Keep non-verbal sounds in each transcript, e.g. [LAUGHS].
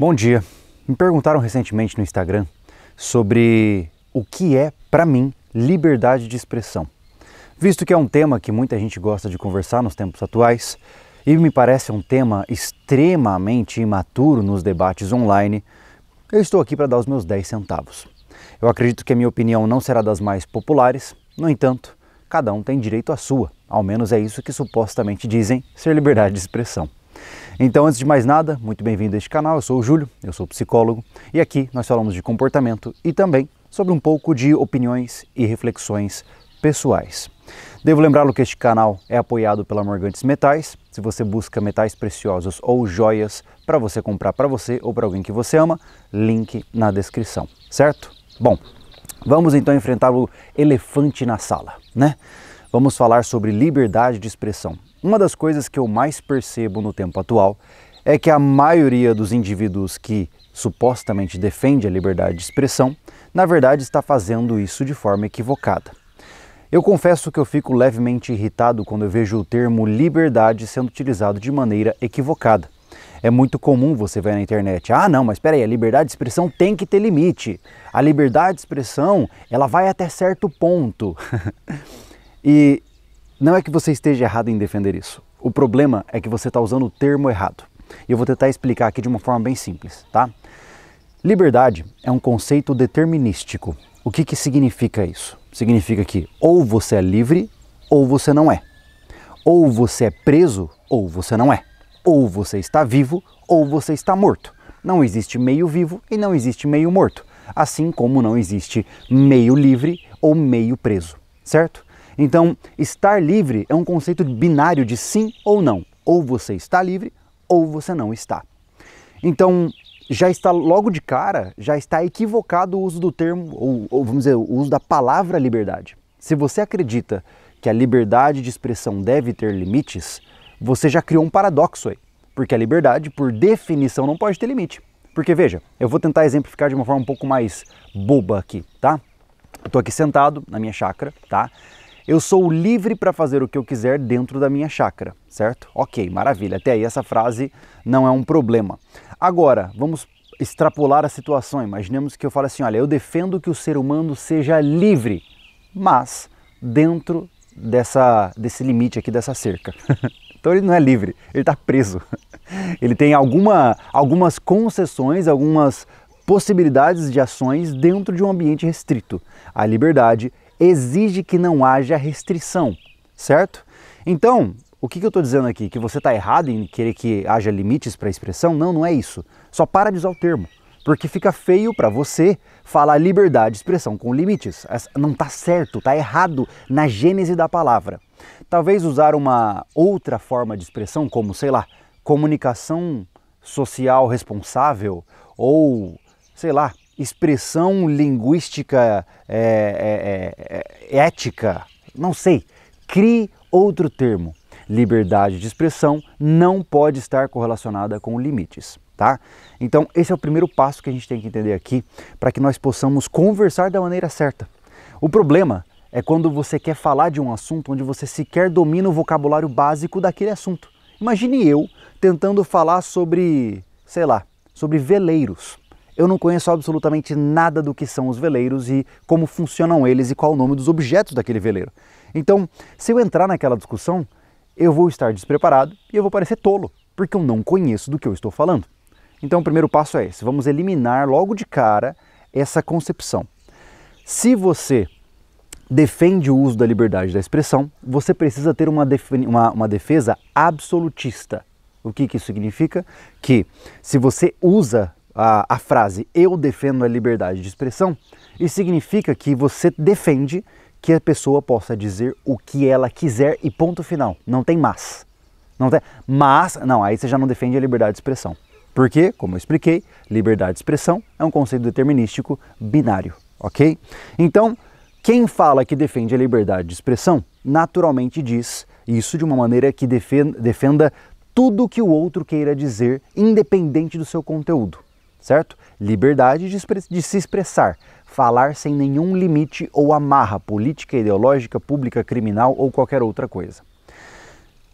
Bom dia. Me perguntaram recentemente no Instagram sobre o que é, para mim, liberdade de expressão. Visto que é um tema que muita gente gosta de conversar nos tempos atuais e me parece um tema extremamente imaturo nos debates online, eu estou aqui para dar os meus 10 centavos. Eu acredito que a minha opinião não será das mais populares, no entanto, cada um tem direito à sua, ao menos é isso que supostamente dizem ser liberdade de expressão. Então, antes de mais nada, muito bem-vindo a este canal. Eu sou o Júlio, eu sou psicólogo e aqui nós falamos de comportamento e também sobre um pouco de opiniões e reflexões pessoais. Devo lembrá-lo que este canal é apoiado pela Morgantes Metais. Se você busca metais preciosos ou joias para você comprar para você ou para alguém que você ama, link na descrição, certo? Bom, vamos então enfrentar o elefante na sala, né? Vamos falar sobre liberdade de expressão. Uma das coisas que eu mais percebo no tempo atual é que a maioria dos indivíduos que supostamente defende a liberdade de expressão, na verdade está fazendo isso de forma equivocada. Eu confesso que eu fico levemente irritado quando eu vejo o termo liberdade sendo utilizado de maneira equivocada. É muito comum você ver na internet, ah não, mas espera aí, a liberdade de expressão tem que ter limite. A liberdade de expressão, ela vai até certo ponto. [LAUGHS] e não é que você esteja errado em defender isso. O problema é que você está usando o termo errado. E eu vou tentar explicar aqui de uma forma bem simples, tá? Liberdade é um conceito determinístico. O que, que significa isso? Significa que ou você é livre ou você não é. Ou você é preso ou você não é. Ou você está vivo ou você está morto. Não existe meio vivo e não existe meio morto. Assim como não existe meio livre ou meio preso, certo? Então, estar livre é um conceito binário de sim ou não. Ou você está livre ou você não está. Então, já está logo de cara, já está equivocado o uso do termo, ou, ou vamos dizer, o uso da palavra liberdade. Se você acredita que a liberdade de expressão deve ter limites, você já criou um paradoxo aí. Porque a liberdade, por definição, não pode ter limite. Porque veja, eu vou tentar exemplificar de uma forma um pouco mais boba aqui, tá? Eu tô aqui sentado na minha chácara, tá? Eu sou livre para fazer o que eu quiser dentro da minha chácara, certo? Ok, maravilha. Até aí essa frase não é um problema. Agora, vamos extrapolar a situação. Imaginemos que eu fale assim: olha, eu defendo que o ser humano seja livre, mas dentro dessa, desse limite aqui, dessa cerca. [LAUGHS] então ele não é livre, ele está preso. [LAUGHS] Ele tem alguma, algumas concessões, algumas possibilidades de ações dentro de um ambiente restrito. A liberdade exige que não haja restrição, certo? Então, o que, que eu estou dizendo aqui? Que você está errado em querer que haja limites para a expressão? Não, não é isso. Só para de usar o termo. Porque fica feio para você falar liberdade de expressão com limites. Não está certo, está errado na gênese da palavra. Talvez usar uma outra forma de expressão, como, sei lá, comunicação social responsável ou, sei lá, expressão linguística é é, é, é, é, ética, não sei, crie outro termo. Liberdade de expressão não pode estar correlacionada com limites. Tá? Então, esse é o primeiro passo que a gente tem que entender aqui para que nós possamos conversar da maneira certa. O problema é quando você quer falar de um assunto onde você sequer domina o vocabulário básico daquele assunto. Imagine eu tentando falar sobre, sei lá, sobre veleiros. Eu não conheço absolutamente nada do que são os veleiros e como funcionam eles e qual o nome dos objetos daquele veleiro. Então, se eu entrar naquela discussão, eu vou estar despreparado e eu vou parecer tolo, porque eu não conheço do que eu estou falando. Então, o primeiro passo é esse: vamos eliminar logo de cara essa concepção. Se você defende o uso da liberdade da expressão, você precisa ter uma, uma, uma defesa absolutista. O que, que isso significa? Que se você usa a, a frase eu defendo a liberdade de expressão, isso significa que você defende que a pessoa possa dizer o que ela quiser e ponto final. Não tem mas. Não tem, mas, não, aí você já não defende a liberdade de expressão. Porque, como eu expliquei, liberdade de expressão é um conceito determinístico binário, ok? Então, quem fala que defende a liberdade de expressão naturalmente diz isso de uma maneira que defenda, tudo o que o outro queira dizer, independente do seu conteúdo certo? Liberdade de, se expressar, falar sem nenhum limite ou amarra política, ideológica, pública, criminal ou qualquer outra coisa.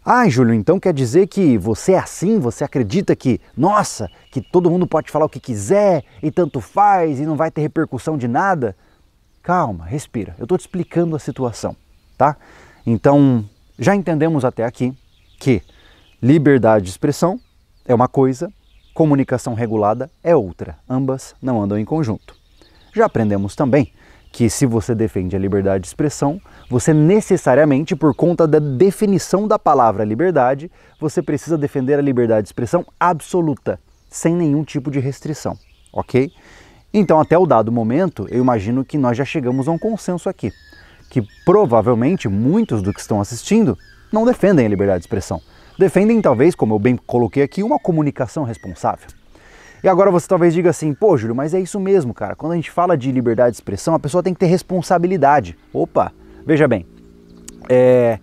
Ah, Júlio, então quer dizer que você é assim? Você acredita que, nossa, que todo mundo pode falar o que quiser e tanto faz e não vai ter repercussão de nada? Calma, respira. Eu estou te explicando a situação, tá? Então, já entendemos até aqui que liberdade de expressão é uma coisa, comunicação regulada é outra, ambas não andam em conjunto. Já aprendemos também que se você defende a liberdade de expressão, você necessariamente, por conta da definição da palavra liberdade, você precisa defender a liberdade de expressão absoluta, sem nenhum tipo de restrição, ok? Então, até o dado momento, eu imagino que nós já chegamos a um consenso aqui, que provavelmente muitos do que estão assistindo não defendem a liberdade de expressão defendem talvez, como eu bem coloquei aqui, uma comunicação responsável. E agora você talvez diga assim, pô, Júlio, mas é isso mesmo, cara. Quando a gente fala de liberdade de expressão, a pessoa tem que ter responsabilidade. Opa, veja bem, é...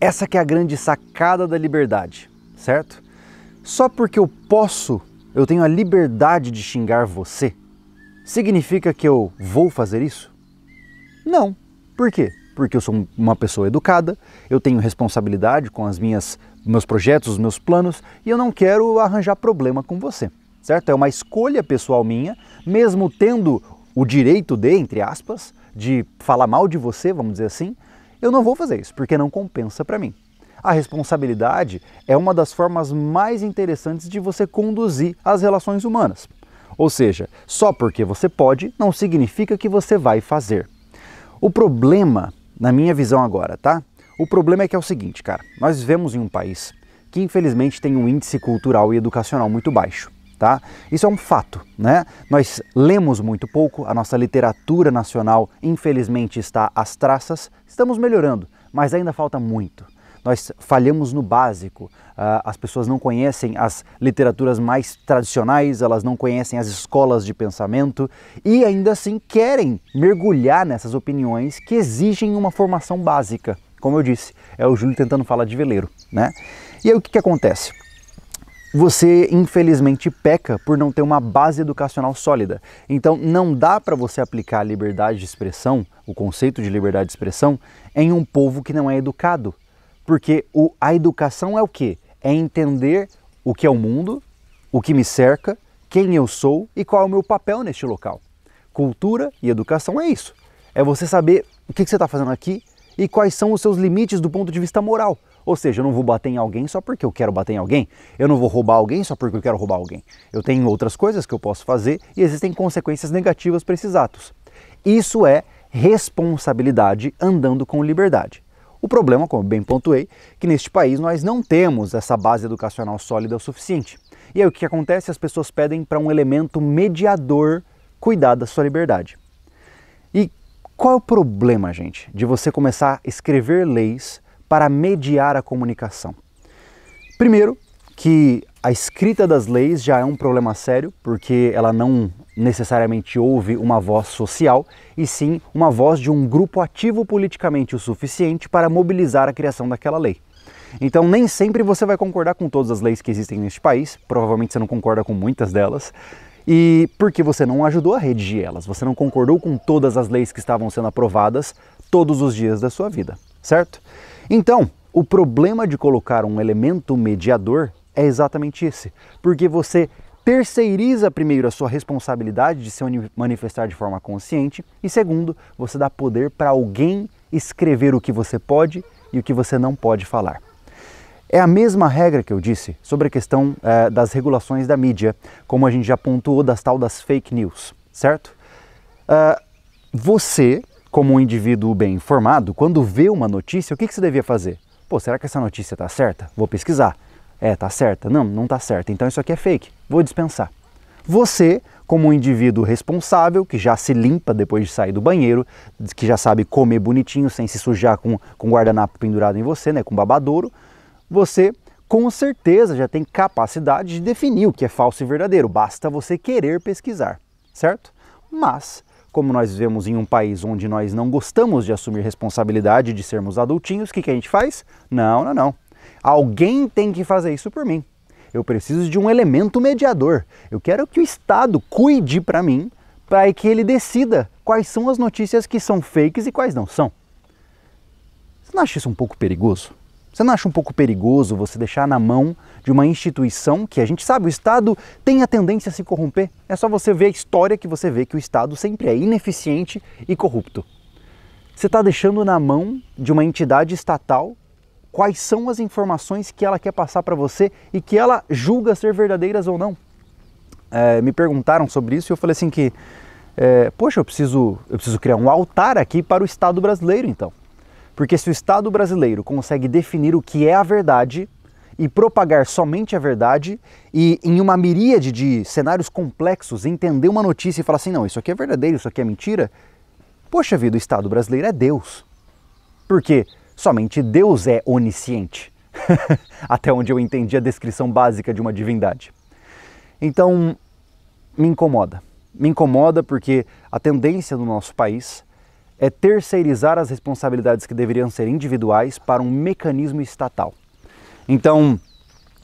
essa que é a grande sacada da liberdade, certo? Só porque eu posso, eu tenho a liberdade de xingar você, significa que eu vou fazer isso? Não. Por quê? Porque eu sou uma pessoa educada, eu tenho responsabilidade com as minhas meus projetos, os meus planos, e eu não quero arranjar problema com você, certo? É uma escolha pessoal minha, mesmo tendo o direito de, entre aspas, de falar mal de você, vamos dizer assim, eu não vou fazer isso, porque não compensa para mim. A responsabilidade é uma das formas mais interessantes de você conduzir as relações humanas. Ou seja, só porque você pode não significa que você vai fazer. O problema, na minha visão agora, tá? O problema é que é o seguinte, cara, nós vivemos em um país que infelizmente tem um índice cultural e educacional muito baixo. Tá? Isso é um fato, né? Nós lemos muito pouco, a nossa literatura nacional infelizmente está às traças, estamos melhorando, mas ainda falta muito. Nós falhamos no básico, ah, as pessoas não conhecem as literaturas mais tradicionais, elas não conhecem as escolas de pensamento e ainda assim querem mergulhar nessas opiniões que exigem uma formação básica. Como eu disse, é o Júlio tentando falar de veleiro, né? E aí o que, que acontece? você infelizmente peca por não ter uma base educacional sólida. Então não dá para você aplicar a liberdade de expressão, o conceito de liberdade de expressão, em um povo que não é educado. Porque o, a educação é o quê? É entender o que é o mundo, o que me cerca, quem eu sou e qual é o meu papel neste local. Cultura e educação é isso. É você saber o que, que você está fazendo aqui, e quais são os seus limites do ponto de vista moral. Ou seja, eu não vou bater em alguém só porque eu quero bater em alguém, eu não vou roubar alguém só porque eu quero roubar alguém. Eu tenho outras coisas que eu posso fazer e existem consequências negativas para esses atos. Isso é responsabilidade andando com liberdade. O problema, como bem pontuei, que neste país nós não temos essa base educacional sólida o suficiente. E aí o que acontece? As pessoas pedem para um elemento mediador cuidar da sua liberdade. Qual é o problema, gente, de você começar a escrever leis para mediar a comunicação? Primeiro, que a escrita das leis já é um problema sério, porque ela não necessariamente ouve uma voz social, e sim uma voz de um grupo ativo politicamente o suficiente para mobilizar a criação daquela lei. Então, nem sempre você vai concordar com todas as leis que existem neste país, provavelmente você não concorda com muitas delas, e porque você não ajudou a redigir elas, você não concordou com todas as leis que estavam sendo aprovadas todos os dias da sua vida, certo? Então, o problema de colocar um elemento mediador é exatamente esse, porque você terceiriza primeiro a sua responsabilidade de se manifestar de forma consciente e segundo, você dá poder para alguém escrever o que você pode e o que você não pode falar. É a mesma regra que eu disse sobre a questão é, das regulações da mídia, como a gente já pontuou das tal das fake news, certo? Uh, você, como um indivíduo bem informado, quando vê uma notícia, o que, que você devia fazer? Pô, será que essa notícia está certa? Vou pesquisar. É, tá certa. Não, não tá certa. Então isso aqui é fake. Vou dispensar. Você, como um indivíduo responsável, que já se limpa depois de sair do banheiro, que já sabe comer bonitinho sem se sujar com, com guardanapo pendurado em você, né, com babadouro, você com certeza já tem capacidade de definir o que é falso e verdadeiro, basta você querer pesquisar, certo? Mas, como nós vivemos em um país onde nós não gostamos de assumir responsabilidade de sermos adultinhos, o que, que a gente faz? Não, não, não. Alguém tem que fazer isso por mim. Eu preciso de um elemento mediador. Eu quero que o Estado cuide para mim, para que ele decida quais são as notícias que são fakes e quais não são. Você não acha isso um pouco perigoso? Você não acha um pouco perigoso você deixar na mão de uma instituição que a gente sabe, o Estado tem a tendência a se corromper? É só você ver a história que você vê que o Estado sempre é ineficiente e corrupto. Você está deixando na mão de uma entidade estatal quais são as informações que ela quer passar para você e que ela julga ser verdadeiras ou não. É, me perguntaram sobre isso e eu falei assim que, é, poxa, eu preciso, eu preciso criar um altar aqui para o Estado brasileiro então. Porque se o Estado brasileiro consegue definir o que é a verdade e propagar somente a verdade e em uma miríade de cenários complexos entender uma notícia e falar assim, não, isso aqui é verdadeiro, isso aqui é mentira, poxa vida, o Estado brasileiro é Deus. Porque somente Deus é onisciente. [LAUGHS] Até onde eu entendi a descrição básica de uma divindade. Então, me incomoda. Me incomoda porque a tendência do nosso país é terceirizar as responsabilidades que deveriam ser individuais para um mecanismo estatal. Então,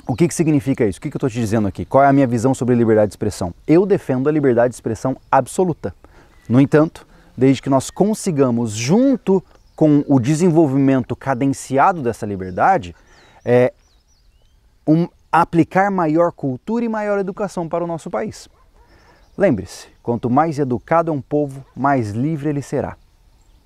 o que, que significa isso? O que, que eu estou te dizendo aqui? Qual é a minha visão sobre liberdade de expressão? Eu defendo a liberdade de expressão absoluta. No entanto, desde que nós consigamos, junto com o desenvolvimento cadenciado dessa liberdade, é, um, aplicar maior cultura e maior educação para o nosso país. Lembre-se, quanto mais educado é um povo, mais livre ele será.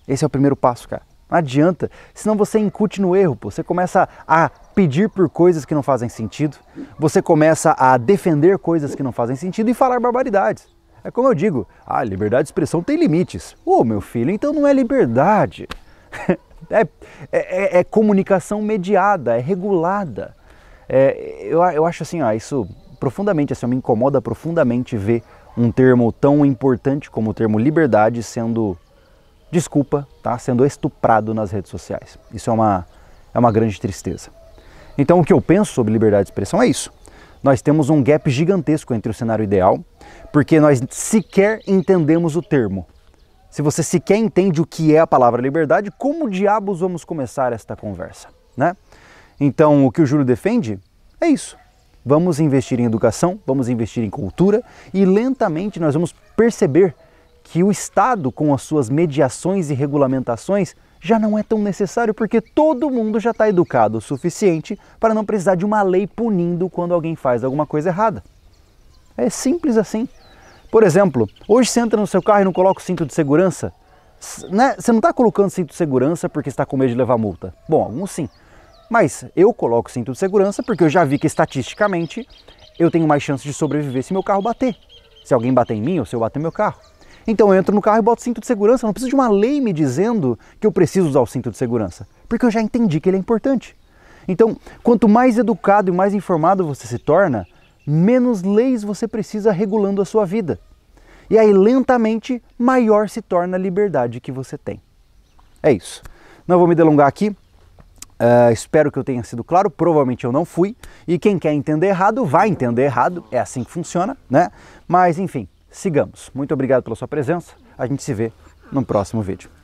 Esse é o primeiro passo, cara. Não adianta, senão você incute no erro, pô. Você começa a pedir por coisas que não fazem sentido, você começa a defender coisas que não fazem sentido e falar barbaridades. É como eu digo, a ah, liberdade de expressão tem limites. Ô, oh, meu filho, então não é liberdade. [LAUGHS] É, é, é, é, comunicação mediada, é regulada. É, eu, eu acho assim, ó, isso profundamente, assim, me incomoda profundamente ver um termo tão importante como o termo liberdade sendo desculpa, tá sendo estuprado nas redes sociais. Isso é uma, é uma grande tristeza. Então, o que eu penso sobre liberdade de expressão é isso. Nós temos um gap gigantesco entre o cenário ideal, porque nós sequer entendemos o termo. Se você sequer entende o que é a palavra liberdade, como diabos vamos começar esta conversa, né? Então, o que o Júlio defende é isso. Vamos investir em educação, vamos investir em cultura e lentamente nós vamos perceber que o Estado, com as suas mediações e regulamentações, já não é tão necessário porque todo mundo já está educado o suficiente para não precisar de uma lei punindo quando alguém faz alguma coisa errada. É simples assim. Por exemplo, hoje você entra no seu carro e não coloca o cinto de segurança. Né? Você não está colocando cinto de segurança porque está com medo de levar multa. Bom, alguns sim. Mas eu coloco cinto de segurança porque eu já vi que estatisticamente eu tenho mais chance de sobreviver se meu carro bater. Se alguém bater em mim ou se eu bater no meu carro. Então eu entro no carro e boto cinto de segurança. Eu não preciso de uma lei me dizendo que eu preciso usar o cinto de segurança, porque eu já entendi que ele é importante. Então, quanto mais educado e mais informado você se torna, menos leis você precisa regulando a sua vida. E aí, lentamente, maior se torna a liberdade que você tem. É isso. Não vou me delongar aqui. Uh, espero que eu tenha sido claro, provavelmente eu não fui. E quem quer entender errado, vai entender errado, é assim que funciona, né? Mas enfim, sigamos. Muito obrigado pela sua presença. A gente se vê no próximo vídeo.